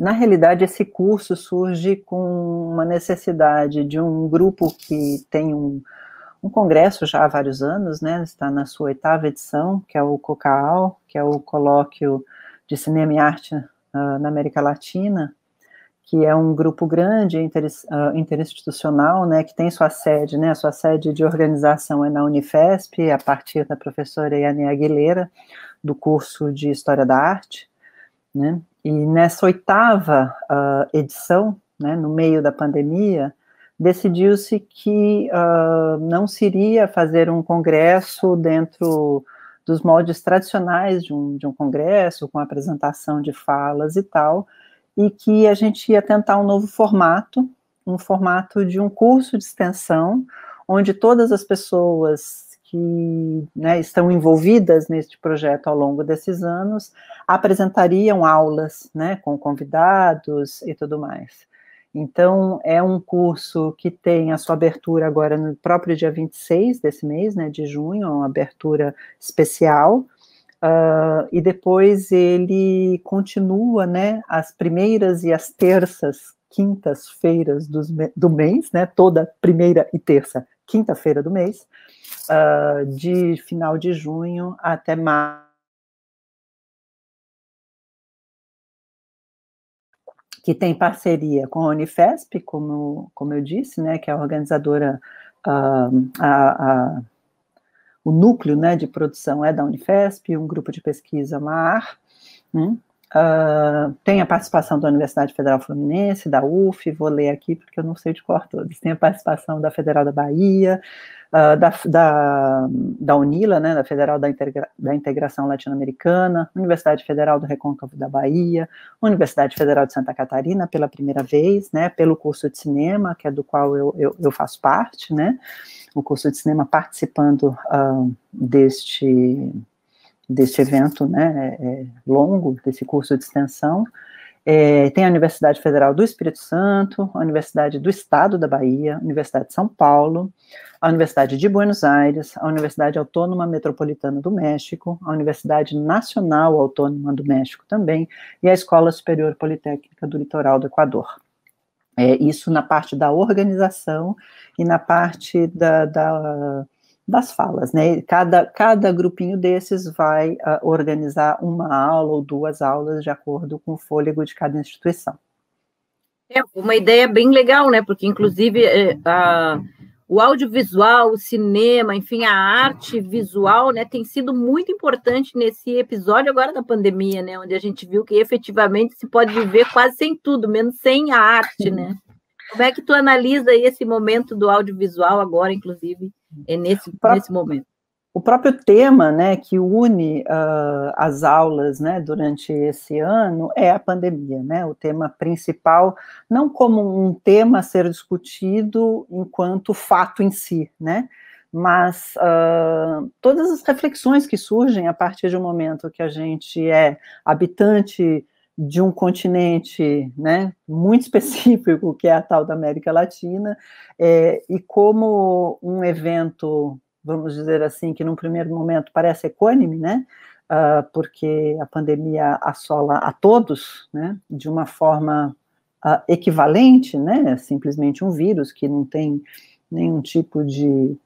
Na realidade, esse curso surge com uma necessidade de um grupo que tem um, um congresso já há vários anos, né? Está na sua oitava edição, que é o COCAAL, que é o Colóquio de Cinema e Arte uh, na América Latina, que é um grupo grande inter, uh, ah, interinstitucional, né? Que tem sua sede, né? A sua sede de organização é na Unifesp, a partir da professora Yane Aguilera, do curso de História da Arte. Né? E nessa oitava uh, edição, né, no meio da pandemia, decidiu-se que uh, não se iria fazer um congresso dentro dos moldes tradicionais de um, de um congresso, com apresentação de falas e tal, e que a gente ia tentar um novo formato, um formato de um curso de extensão, onde todas as pessoas que né, estão envolvidas neste projeto ao longo desses anos apresentariam aulas né, com convidados e tudo mais. Então, é um curso que tem a sua abertura agora no próprio dia 26 desse mês, né, de junho, uma abertura especial. Uh, e depois ele continua, né, as primeiras e as terças, quintas-feiras do mês, né, toda primeira e terça quinta-feira do mês, uh, de final de junho até março. Que tem parceria com a Unifesp, como, como eu disse, né, que é a organizadora, uh, a, a, o núcleo né, de produção é da Unifesp, um grupo de pesquisa MAR, Uh, tem a participação da Universidade Federal Fluminense, da UF, vou ler aqui porque eu não sei de cor todos. Tem a participação da Federal da Bahia, uh, da, da, da, UNILA, né, da Federal da, Integra da Integração Latino-Americana, Universidade Federal do Recôncavo da Bahia, Universidade Federal de Santa Catarina, pela primeira vez, né, pelo curso de cinema, que é do qual eu, eu, eu faço parte, né, o curso de cinema participando uh, deste deste evento né, é, é, longo, desse curso de extensão. É, tem a Universidade Federal do Espírito Santo, a Universidade do Estado da Bahia, a Universidade de São Paulo, a Universidade de Buenos Aires, a Universidade Autônoma Metropolitana do México, a Universidade Nacional Autônoma do México também, e a Escola Superior Politécnica do Litoral do Equador. É, isso na parte da organização e na parte da, da das falas, né? Cada, cada grupinho desses vai uh, organizar uma aula ou duas aulas de acordo com o fôlego de cada instituição. É uma ideia bem legal, né? Porque, inclusive, é, a, o audiovisual, o cinema, enfim, a arte visual, né, tem sido muito importante nesse episódio agora da pandemia, né? Onde a gente viu que efetivamente se pode viver quase sem tudo, menos sem a arte, né? Como é que tu analisa esse momento do audiovisual agora, inclusive, é nesse, nesse momento? O próprio tema né, que une uh, as aulas né, durante esse ano é a pandemia, né, o tema principal, não como um tema a ser discutido enquanto fato em si, né, mas uh, todas as reflexões que surgem a partir de um momento que a gente é habitante de um continente né, muito específico, que é a tal da América Latina, é, e como um evento, vamos dizer assim, que num primeiro momento parece equânime, né, uh, porque a pandemia assola a todos né, de uma forma uh, equivalente, né, é simplesmente um vírus que não tem nenhum tipo de,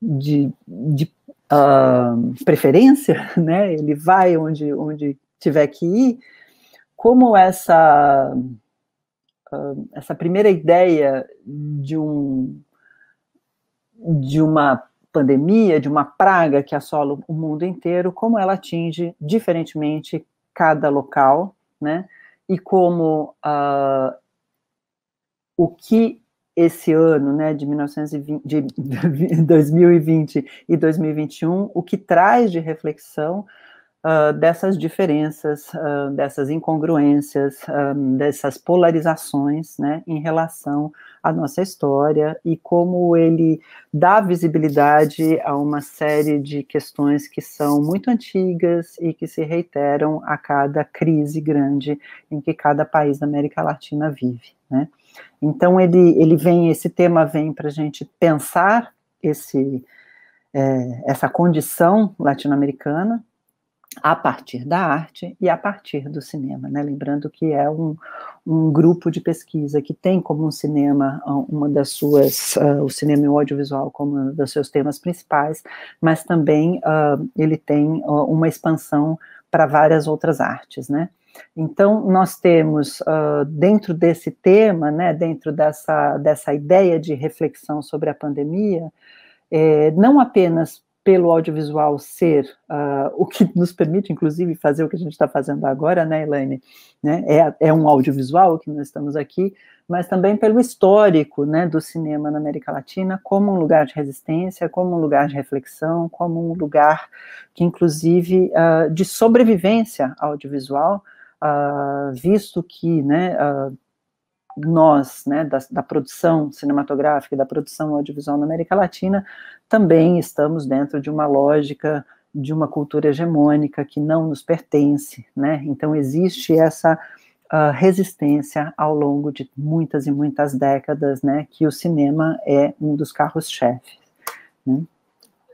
de, de uh, preferência, né, ele vai onde, onde tiver que ir, como essa ah, essa primeira ideia de um de uma pandemia, de uma praga que assola o mundo inteiro, como ela atinge diferentemente cada local, né? E como uh, o que esse ano, né, de, 1920, de 2020 e 2021, o que traz de reflexão ah, dessas diferenças, uh, dessas incongruências, um, ah, dessas polarizações né, em relação à nossa história e como ele dá visibilidade a uma série de questões que são muito antigas e que se reiteram a cada crise grande em que cada país da América Latina vive. Né? Então ele, ele vem, esse tema vem para a gente pensar esse, é, essa condição latino-americana, a partir da arte e a partir do cinema, né? Lembrando que é um, um grupo de pesquisa que tem como um cinema ah, uma das suas, uh, o cinema e o audiovisual como um dos seus temas principais, mas também uh, ele tem uh, uma expansão para várias outras artes, né? Então, nós temos, uh, dentro desse tema, né, dentro dessa, dessa ideia de reflexão sobre a pandemia, eh, não apenas pelo audiovisual ser uh, o que nos permite, inclusive, fazer o que a gente está fazendo agora, né, Elaine? Né? É, é um audiovisual que nós estamos aqui, mas também pelo histórico né, do cinema na América Latina como um lugar de resistência, como um lugar de reflexão, como um lugar que, inclusive, uh, de sobrevivência audiovisual, uh, visto que né, nós, né, da, da, produção cinematográfica e da produção audiovisual na América Latina, também estamos dentro de uma lógica de uma cultura hegemônica que não nos pertence, né? Então existe essa uh, resistência ao longo de muitas e muitas décadas, né, que o cinema é um dos carros-chefe. Né?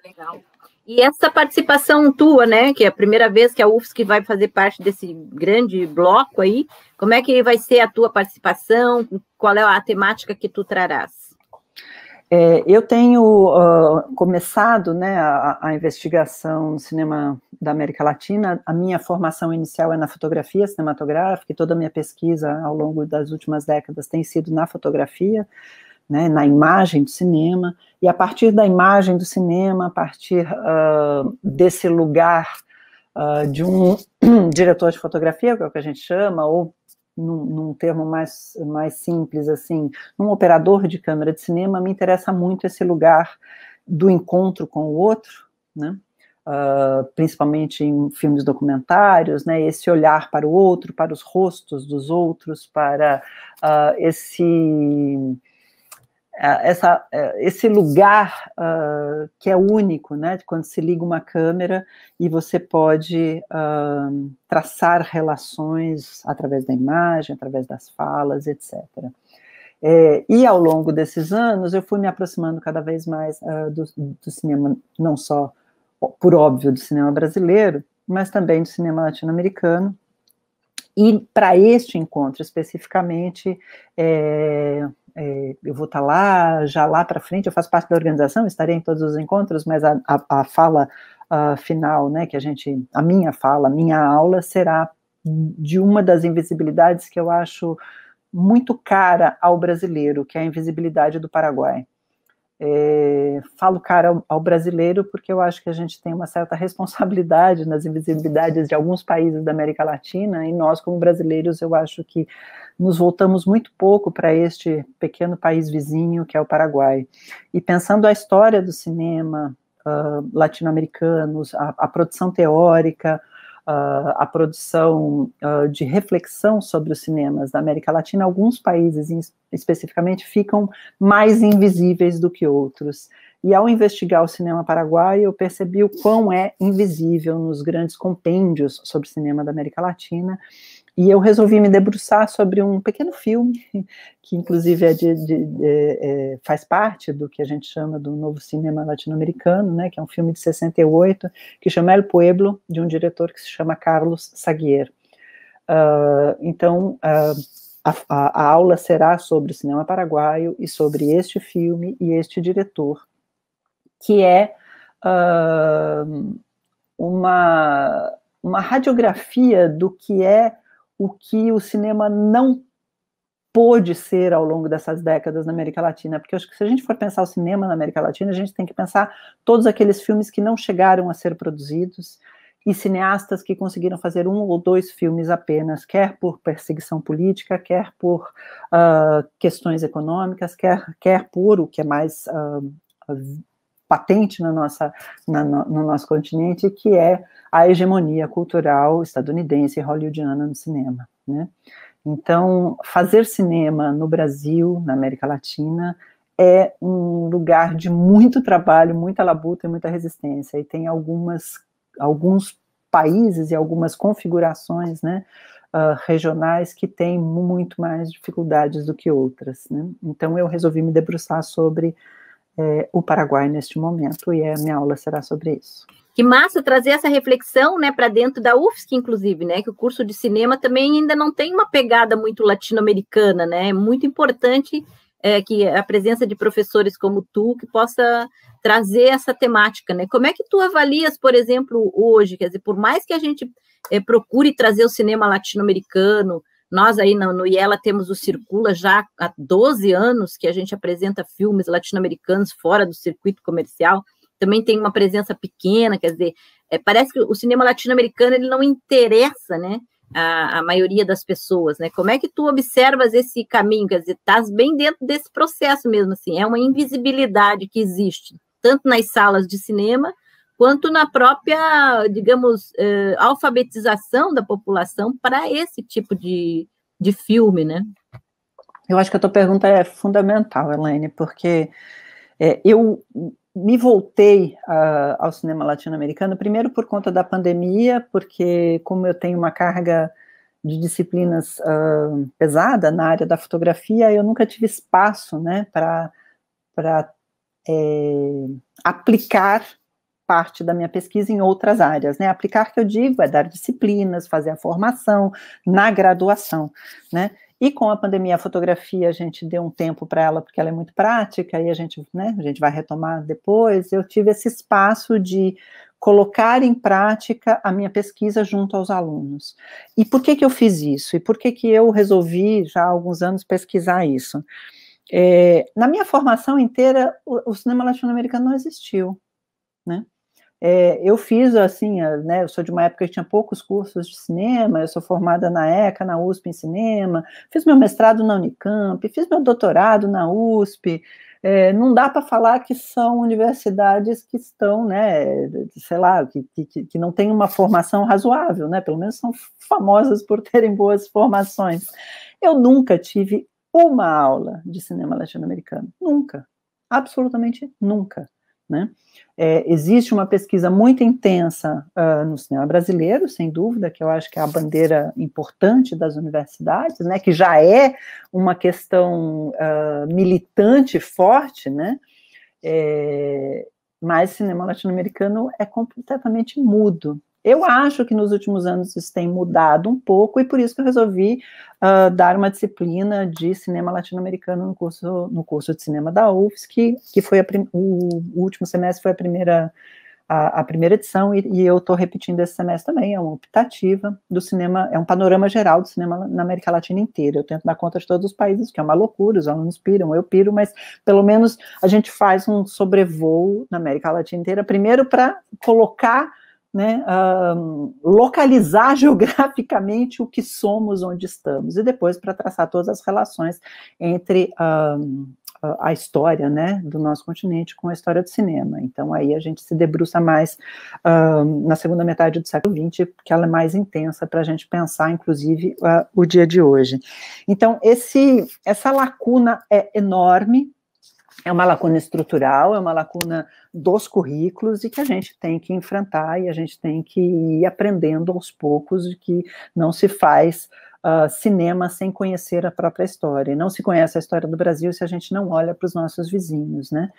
Legal. E essa participação tua, né, que é a primeira vez que a UFSC vai fazer parte desse grande bloco aí, como é que vai ser a tua participação? Qual é a temática que tu trarás? É, eu tenho uh, começado né, a, a, investigação no cinema da América Latina. A minha formação inicial é na fotografia cinematográfica e toda a minha pesquisa ao longo das últimas décadas tem sido na fotografia né, na imagem do cinema, e a partir da imagem do cinema, a partir uh, desse lugar uh, de um diretor de fotografia, que é o que a gente chama, ou num, num, termo mais, mais simples, assim, um operador de câmera de cinema, me interessa muito esse lugar do encontro com o outro, né? Uh, principalmente em filmes documentários, né, esse olhar para o outro, para os rostos dos outros, para esse é, essa, é, esse lugar uh, que é único, né? Quando se liga uma câmera e você pode uh, traçar relações através da imagem, através das falas, etc. É, e ao longo desses anos eu fui me aproximando cada vez mais uh, do, do cinema, não só por óbvio do cinema brasileiro, mas também do cinema latino-americano. E para este encontro especificamente, é, é, eu vou estar tá lá, já lá para frente, eu faço parte da organização, estarei em todos os encontros, mas a, a, a fala final, né, que a gente, a minha fala, a minha aula será de uma das invisibilidades que eu acho muito cara ao brasileiro, que é a invisibilidade do Paraguai. É, falo cara ao, ao, brasileiro porque eu acho que a gente tem uma certa responsabilidade nas invisibilidades de alguns países da América Latina e nós como brasileiros eu acho que nos voltamos muito pouco para este pequeno país vizinho que é o Paraguai. E pensando a história do cinema uh, ah, latino-americano, a, a, produção teórica, uh, a produção uh, de reflexão sobre os cinemas da América Latina, alguns países em, especificamente ficam mais invisíveis do que outros. E ao investigar o cinema paraguaio, eu percebi o quão é invisível nos grandes compêndios sobre cinema da América Latina e eu resolvi me debruçar sobre um pequeno filme, que inclusive é de, de, de, é, é, faz parte do que a gente chama do novo cinema latino-americano, né, que é um filme de 68, que chama El Pueblo, de um diretor que se chama Carlos Saguier. Uh, então, uh, a, a, aula será sobre o cinema paraguaio e sobre este filme e este diretor, que é uh, uma, uma radiografia do que é o que o cinema não pôde ser ao longo dessas décadas na América Latina, porque eu acho que se a gente for pensar o cinema na América Latina, a gente tem que pensar todos aqueles filmes que não chegaram a ser produzidos e cineastas que conseguiram fazer um ou dois filmes apenas, quer por perseguição política, quer por uh, questões econômicas, quer, quer por o que é mais uh, patente na nossa, na, no, no nosso continente, que é a hegemonia cultural estadunidense e hollywoodiana no cinema. Né? Então, fazer cinema no Brasil, na América Latina, é um lugar de muito trabalho, muita labuta e muita resistência. E tem algumas, alguns países e algumas configurações né, uh, regionais que têm muito mais dificuldades do que outras. Né? Então, eu resolvi me debruçar sobre é, o Paraguai neste momento, e a minha aula será sobre isso. Que massa trazer essa reflexão, né, para dentro da UFSC, inclusive, né, que o curso de cinema também ainda não tem uma pegada muito latino-americana, né, é muito importante é, que a presença de professores como tu, que possa trazer essa temática, né, como é que tu avalias, por exemplo, hoje, quer dizer, por mais que a gente é, procure trazer o cinema latino-americano, nós aí no, no IELA temos o Circula já há 12 anos que a gente apresenta filmes latino-americanos fora do circuito comercial. Também tem uma presença pequena, quer dizer, é, parece que o cinema latino-americano ele não interessa, né? A, a, maioria das pessoas, né? Como é que tu observas esse caminho? Quer dizer, estás bem dentro desse processo mesmo, assim, é uma invisibilidade que existe, tanto nas salas de cinema quanto na própria, digamos, eh, alfabetização da população para esse tipo de, de filme, né? Eu acho que a tua pergunta é fundamental, Elaine, porque é, eu me voltei ah, ao cinema latino-americano, primeiro por conta da pandemia, porque como eu tenho uma carga de disciplinas uh, pesada na área da fotografia, eu nunca tive espaço né, para é, eh, aplicar parte da minha pesquisa em outras áreas, né? Aplicar, que eu digo, é dar disciplinas, fazer a formação na graduação, né? E com a pandemia, a fotografia, a gente deu um tempo para ela, porque ela é muito prática, e a gente, né, a gente vai retomar depois. Eu tive esse espaço de colocar em prática a minha pesquisa junto aos alunos. E por que, que eu fiz isso? E por que, que eu resolvi, já há alguns anos, pesquisar isso? É, na minha formação inteira, o, o cinema latino-americano não existiu, né? É, eu fiz assim, né, eu sou de uma época que tinha poucos cursos de cinema, eu sou formada na ECA, na USP em cinema, fiz meu mestrado na Unicamp, fiz meu doutorado na USP. É, não dá para falar que são universidades que estão, né, sei lá, que, que, que não têm uma formação razoável, né, pelo menos são famosas por terem boas formações. Eu nunca tive uma aula de cinema latino-americano, nunca, absolutamente nunca. Né? É, existe uma pesquisa muito intensa uh, no cinema brasileiro, sem dúvida, que eu acho que é a bandeira importante das universidades, né, que já é uma questão uh, militante forte, né, é, mas cinema latino-americano é completamente mudo. Eu acho que nos últimos anos isso tem mudado um pouco e por isso que eu resolvi uh, dar uma disciplina de cinema latino-americano no curso, no curso de cinema da UFSC, que, que foi prim, o, o, último semestre foi a primeira, a, a primeira edição e, e eu estou repetindo esse semestre também, é uma optativa do cinema, é um panorama geral do cinema na América Latina inteira. Eu tento dar conta de todos os países, que é uma loucura, os alunos piram, eu piro, mas pelo menos a gente faz um sobrevoo na América Latina inteira, primeiro para colocar né, um, localizar geograficamente o que somos, onde estamos, e depois para traçar todas as relações entre um, a história né, do nosso continente com a história do cinema. Então, aí a gente se debruça mais um, na segunda metade do século XX, porque ela é mais intensa para a gente pensar, inclusive, uh, o dia de hoje. Então, esse, essa lacuna é enorme, é uma lacuna estrutural, é uma lacuna dos currículos e que a gente tem que enfrentar e a gente tem que ir aprendendo aos poucos de que não se faz uh, cinema sem conhecer a própria história. E não se conhece a história do Brasil se a gente não olha para os nossos vizinhos, né?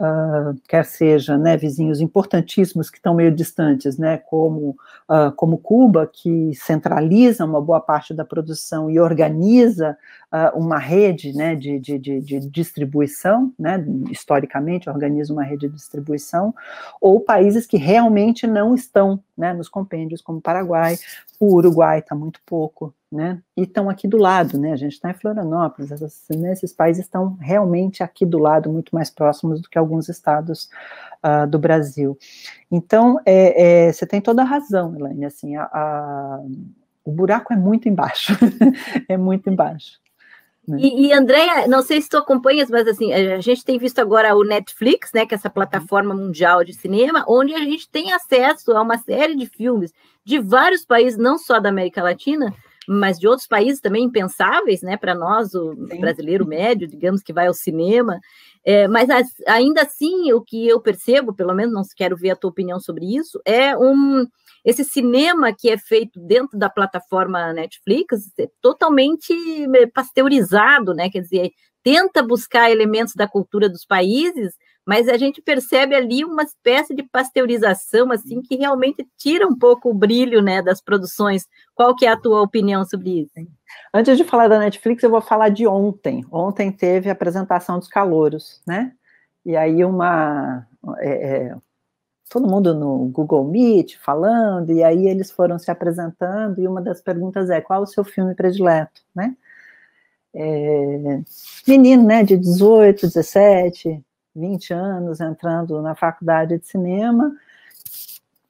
Uh, quer seja, né, vizinhos importantíssimos que estão meio distantes, né, como, uh, como Cuba, que centraliza uma boa parte da produção e organiza uh, uma rede né, de, de, de, de distribuição, né, historicamente organiza uma rede de distribuição, ou países que realmente não estão né, nos compêndios, como Paraguai, o Uruguai está muito pouco, né, e estão aqui do lado, né, a gente está em Florianópolis, essas, né, esses países estão realmente aqui do lado, muito mais próximos do que alguns estados uh, do Brasil. Então, é, é, você tem toda a razão, Elaine, assim, a, a, o buraco é muito embaixo, é muito embaixo. Né? E, e Andréia, não sei se tu acompanhas, mas assim, a gente tem visto agora o Netflix, né, que é essa plataforma mundial de cinema, onde a gente tem acesso a uma série de filmes de vários países, não só da América Latina, mas de outros países também impensáveis, né, para nós, o Sim. brasileiro médio, digamos, que vai ao cinema. É, mas as, ainda assim, o que eu percebo, pelo menos não quero ver a tua opinião sobre isso, é um esse cinema que é feito dentro da plataforma Netflix é totalmente é, pasteurizado, né? Quer dizer, tenta buscar elementos da cultura dos países, mas a gente percebe ali uma espécie de pasteurização assim que realmente tira um pouco o brilho né, das produções. Qual que é a tua opinião sobre isso? Antes de falar da Netflix, eu vou falar de ontem. Ontem teve a apresentação dos calouros, né? E aí uma é, é todo mundo no Google Meet falando, e aí eles foram se apresentando, e uma das perguntas é: qual o seu filme predileto, né? É, menino, né, de 18, 17, 20 anos, entrando na faculdade de cinema,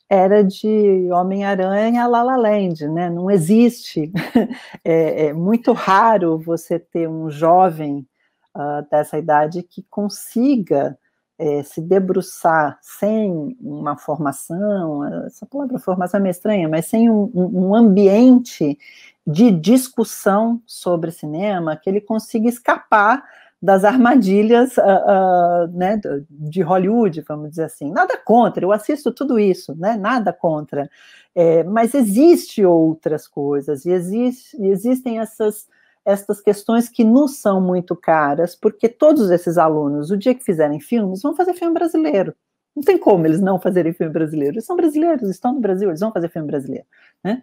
era de Homem-Aranha a La La Land, né? Não existe, é, é muito raro você ter um jovem uh, dessa idade que consiga é, se debruçar sem uma formação, é, essa palavra formação é meio estranha, mas sem um, um ambiente de discussão sobre cinema, que ele consiga escapar das armadilhas uh, uh, né, de Hollywood, vamos dizer assim. Nada contra, eu assisto tudo isso, né, nada contra. É, mas existe outras coisas, e existe, existem essas estas questões que nos são muito caras, porque todos esses alunos, o dia que fizerem filmes, vão fazer filme brasileiro. Não tem como eles não fazerem filme brasileiro. Eles são brasileiros, estão no Brasil, eles vão fazer filme brasileiro. Né?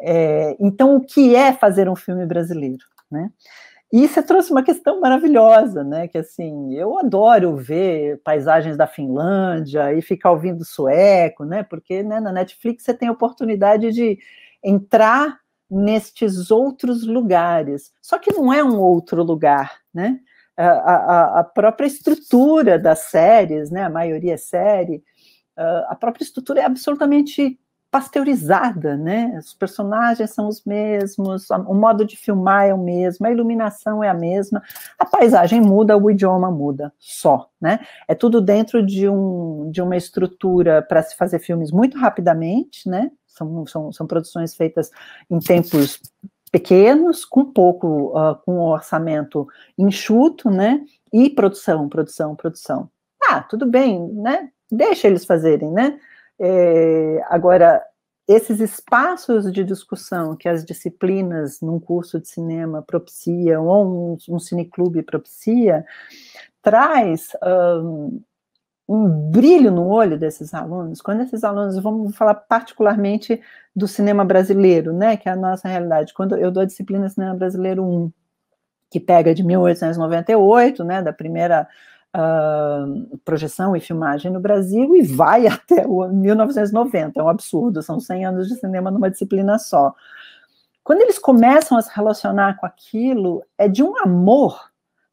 É, então, o que é fazer um filme brasileiro? Né? E você trouxe uma questão maravilhosa, né? Que assim, eu adoro ver paisagens da Finlândia e ficar ouvindo sueco, né? Porque né, na Netflix você tem a oportunidade de entrar nestes outros lugares. Só que não é um outro lugar, né? A, a, a própria estrutura das séries, né? A maioria é série, ah, a própria estrutura é absolutamente pasteurizada, né? Os personagens são os mesmos, o modo de filmar é o mesmo, a iluminação é a mesma, a paisagem muda, o idioma muda, só, né? É tudo dentro de, um, de uma estrutura para se fazer filmes muito rapidamente, né? São, são, são produções feitas em tempos pequenos, com pouco, uh, com orçamento enxuto, né? E produção, produção, produção. Ah, tudo bem, né? Deixa eles fazerem, né? É, agora, esses espaços de discussão que as disciplinas num curso de cinema propiciam, ou um, um cineclube propicia, traz um, um brilho no olho desses alunos, quando esses alunos, vamos falar particularmente do cinema brasileiro, né, que é a nossa realidade, quando eu dou a disciplina Cinema Brasileiro 1, que pega de 1898, né, da primeira uh, projeção e filmagem no Brasil, e vai até 1990, é um absurdo, são 100 anos de cinema numa disciplina só. Quando eles começam a se relacionar com aquilo, é de um amor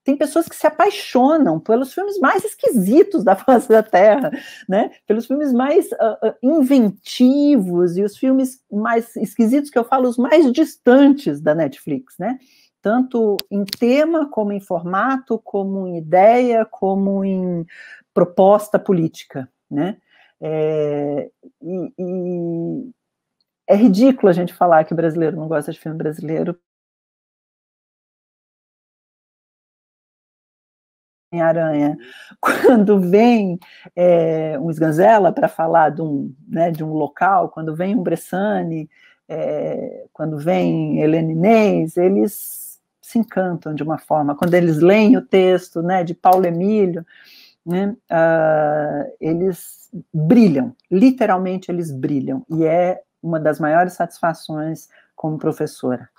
tem pessoas que se apaixonam pelos filmes mais esquisitos da face da Terra, né? Pelos filmes mais uh, inventivos e os filmes mais esquisitos que eu falo, os mais distantes da Netflix, né? Tanto em tema, como em formato, como em ideia, como em proposta política, né? É, e, e é ridículo a gente falar que o brasileiro não gosta de filme brasileiro, em aranha quando vem é, um Sganzella para falar de um, né, de um local, quando vem um Bressani, é, quando vem Helen Inês, eles se encantam de uma forma. Quando eles leem o texto né, de Paulo Emílio, né, uh, eles brilham, literalmente eles brilham, e é uma das maiores satisfações como professora.